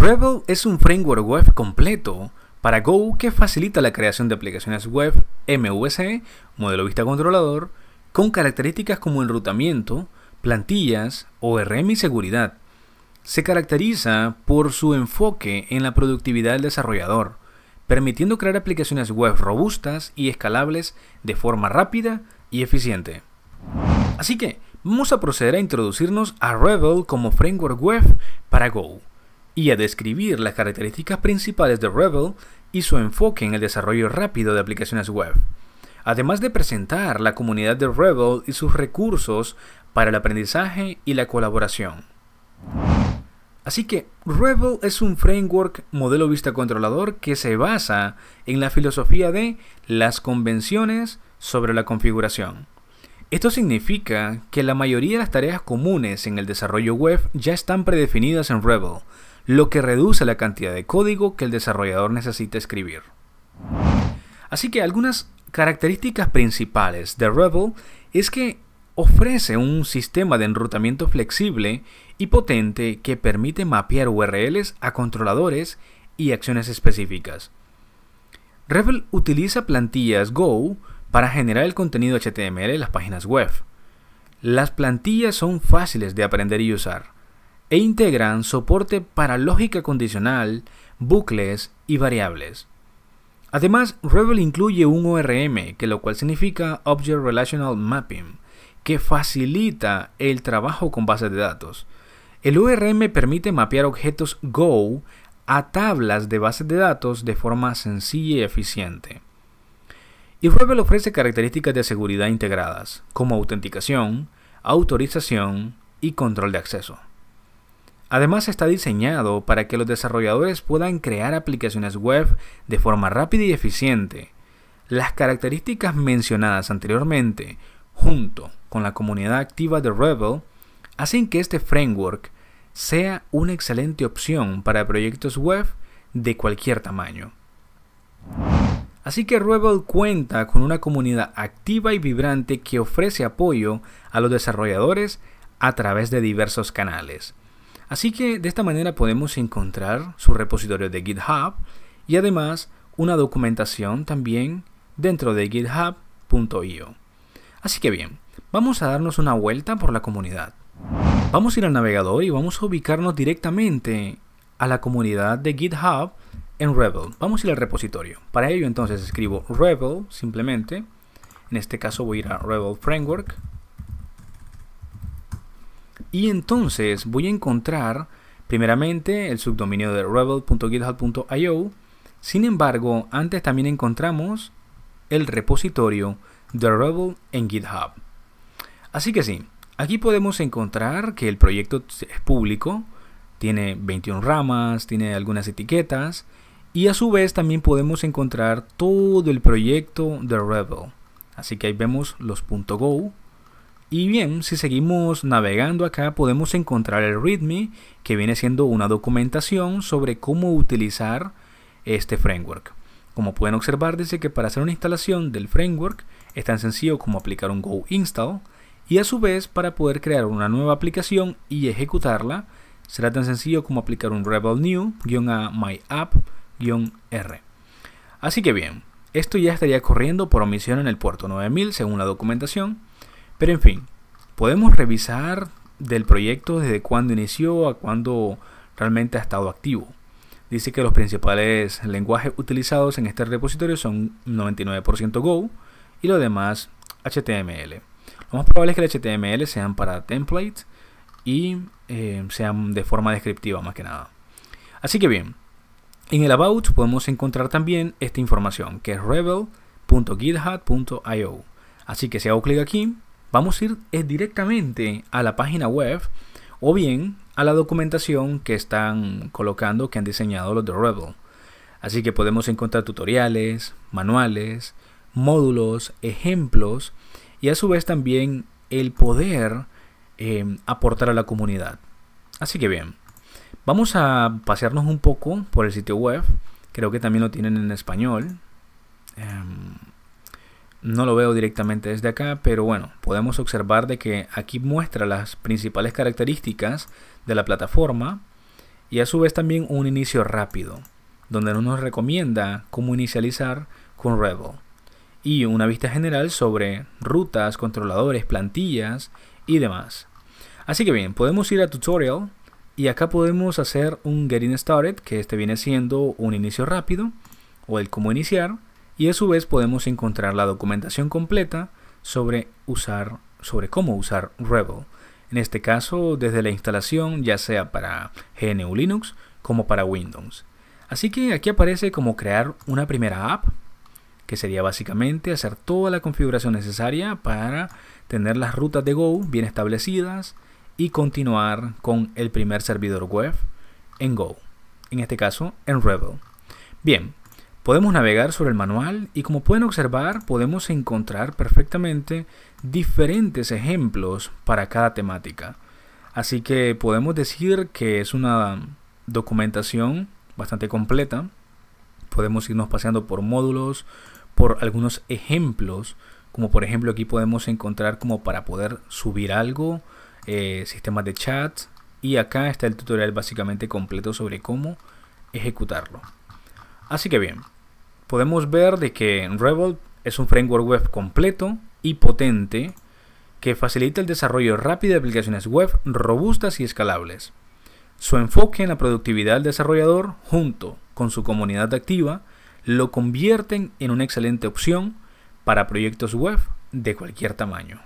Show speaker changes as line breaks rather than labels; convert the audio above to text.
Rebel es un framework web completo para Go que facilita la creación de aplicaciones web MVC, modelo vista controlador, con características como enrutamiento, plantillas, ORM y seguridad. Se caracteriza por su enfoque en la productividad del desarrollador, permitiendo crear aplicaciones web robustas y escalables de forma rápida y eficiente. Así que, vamos a proceder a introducirnos a Rebel como framework web para Go y a describir las características principales de Rebel y su enfoque en el desarrollo rápido de aplicaciones web, además de presentar la comunidad de Rebel y sus recursos para el aprendizaje y la colaboración. Así que Rebel es un framework modelo vista controlador que se basa en la filosofía de las convenciones sobre la configuración. Esto significa que la mayoría de las tareas comunes en el desarrollo web ya están predefinidas en Rebel, lo que reduce la cantidad de código que el desarrollador necesita escribir. Así que algunas características principales de Rebel es que ofrece un sistema de enrutamiento flexible y potente que permite mapear URLs a controladores y acciones específicas. Rebel utiliza plantillas Go para generar el contenido HTML en las páginas web. Las plantillas son fáciles de aprender y usar e integran soporte para lógica condicional, bucles y variables. Además, Rebel incluye un ORM, que lo cual significa Object Relational Mapping, que facilita el trabajo con bases de datos. El ORM permite mapear objetos Go a tablas de bases de datos de forma sencilla y eficiente. Y Rebel ofrece características de seguridad integradas, como autenticación, autorización y control de acceso. Además está diseñado para que los desarrolladores puedan crear aplicaciones web de forma rápida y eficiente. Las características mencionadas anteriormente, junto con la comunidad activa de Rebel, hacen que este framework sea una excelente opción para proyectos web de cualquier tamaño. Así que Rebel cuenta con una comunidad activa y vibrante que ofrece apoyo a los desarrolladores a través de diversos canales. Así que de esta manera podemos encontrar su repositorio de GitHub y además una documentación también dentro de github.io. Así que bien, vamos a darnos una vuelta por la comunidad. Vamos a ir al navegador y vamos a ubicarnos directamente a la comunidad de GitHub en Rebel. Vamos a ir al repositorio. Para ello entonces escribo Rebel simplemente. En este caso voy a ir a Rebel Framework y entonces voy a encontrar primeramente el subdominio de rebel.github.io. Sin embargo, antes también encontramos el repositorio de Rebel en GitHub. Así que sí, aquí podemos encontrar que el proyecto es público, tiene 21 ramas, tiene algunas etiquetas y a su vez también podemos encontrar todo el proyecto de Rebel. Así que ahí vemos los .go, y bien, si seguimos navegando acá podemos encontrar el README, que viene siendo una documentación sobre cómo utilizar este framework. Como pueden observar, dice que para hacer una instalación del framework es tan sencillo como aplicar un Go install y a su vez para poder crear una nueva aplicación y ejecutarla será tan sencillo como aplicar un rebel new-a myapp-r. Así que bien, esto ya estaría corriendo por omisión en el puerto 9000 según la documentación pero en fin, podemos revisar del proyecto desde cuándo inició a cuándo realmente ha estado activo. Dice que los principales lenguajes utilizados en este repositorio son 99% Go y lo demás HTML. Lo más probable es que el HTML sean para templates y eh, sean de forma descriptiva más que nada. Así que bien, en el About podemos encontrar también esta información que es rebel.github.io. Así que si hago clic aquí, vamos a ir eh, directamente a la página web o bien a la documentación que están colocando, que han diseñado los de Rebel. Así que podemos encontrar tutoriales, manuales, módulos, ejemplos y a su vez también el poder eh, aportar a la comunidad. Así que bien, vamos a pasearnos un poco por el sitio web. Creo que también lo tienen en español. Em, no lo veo directamente desde acá, pero bueno, podemos observar de que aquí muestra las principales características de la plataforma y a su vez también un inicio rápido, donde nos recomienda cómo inicializar con Rebel y una vista general sobre rutas, controladores, plantillas y demás. Así que bien, podemos ir a tutorial y acá podemos hacer un getting started, que este viene siendo un inicio rápido o el cómo iniciar y a su vez podemos encontrar la documentación completa sobre, usar, sobre cómo usar Rebel. En este caso, desde la instalación, ya sea para GNU Linux como para Windows. Así que aquí aparece como crear una primera app, que sería básicamente hacer toda la configuración necesaria para tener las rutas de Go bien establecidas y continuar con el primer servidor web en Go, en este caso en Rebel. Bien, Podemos navegar sobre el manual y como pueden observar podemos encontrar perfectamente diferentes ejemplos para cada temática. Así que podemos decir que es una documentación bastante completa. Podemos irnos paseando por módulos, por algunos ejemplos, como por ejemplo aquí podemos encontrar como para poder subir algo, eh, sistemas de chat y acá está el tutorial básicamente completo sobre cómo ejecutarlo. Así que bien, podemos ver de que Revolt es un framework web completo y potente que facilita el desarrollo rápido de aplicaciones web robustas y escalables. Su enfoque en la productividad del desarrollador, junto con su comunidad activa, lo convierten en una excelente opción para proyectos web de cualquier tamaño.